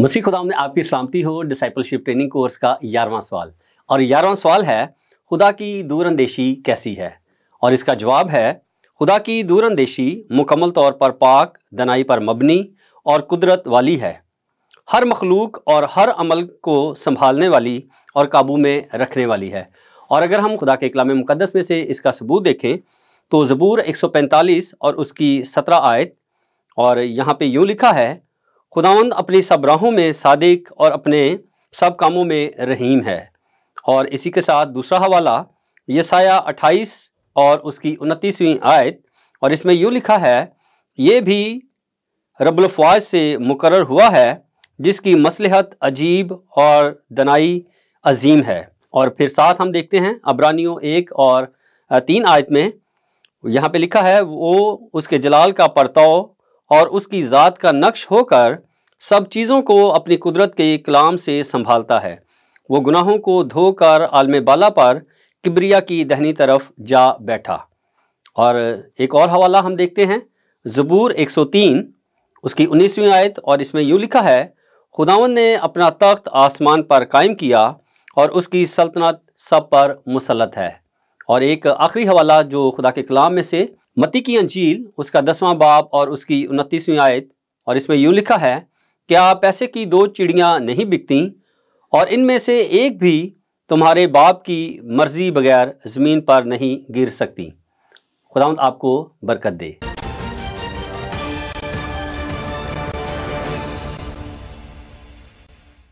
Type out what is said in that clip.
मसीह ख़ुदा ने आपकी सलामती हो डिसाइपलशिप ट्रेनिंग कोर्स का ग्यारहवा सवाल और ग्यारहवा सवाल है खुदा की दूरंदेशी कैसी है और इसका जवाब है खुदा की दूरंदेशी मुकम्मल तौर पर पाक दनाई पर मबनी और कुदरत वाली है हर मखलूक और हर अमल को संभालने वाली और काबू में रखने वाली है और अगर हम खुदा के इकलाम मुकदस में से इसका सबूत देखें तो ज़बूर 145 और उसकी 17 आयत और यहाँ पे यूँ लिखा है खुदावंद अपनी सब राहों में सादिक और अपने सब कामों में रहीम है और इसी के साथ दूसरा हवाला यसाया अट्ठाईस और उसकी उनतीसवीं आयत और इसमें यूँ लिखा है ये भी रबुलफवाज से मुकर हुआ है जिसकी मसलहत अजीब और दनाई अजीम है और फिर साथ हम देखते हैं अब्रानियों एक और तीन आयत में यहाँ पे लिखा है वो उसके जलाल का परताव और उसकी ज़ात का नक्श होकर सब चीज़ों को अपनी कुदरत के कलाम से संभालता है वो गुनाहों को धोकर आलम बाला पर किबरिया की दहनी तरफ जा बैठा और एक और हवाला हम देखते हैं ज़बूर 103 उसकी 19वीं आयत और इसमें यूँ लिखा है खुदावन ने अपना तख्त आसमान पर कायम किया और उसकी सल्तनत सब पर मुसलत है और एक आखिरी हवाला जो खुदा के कलाम में से मती की अंजील उसका दसवां बाब और उसकी उनतीसवीं आयत और इसमें यूँ लिखा है क्या पैसे की दो चिड़ियाँ नहीं बिकती और इनमें से एक भी तुम्हारे बाप की मर्ज़ी बगैर ज़मीन पर नहीं गिर सकती खुदा आपको बरकत दे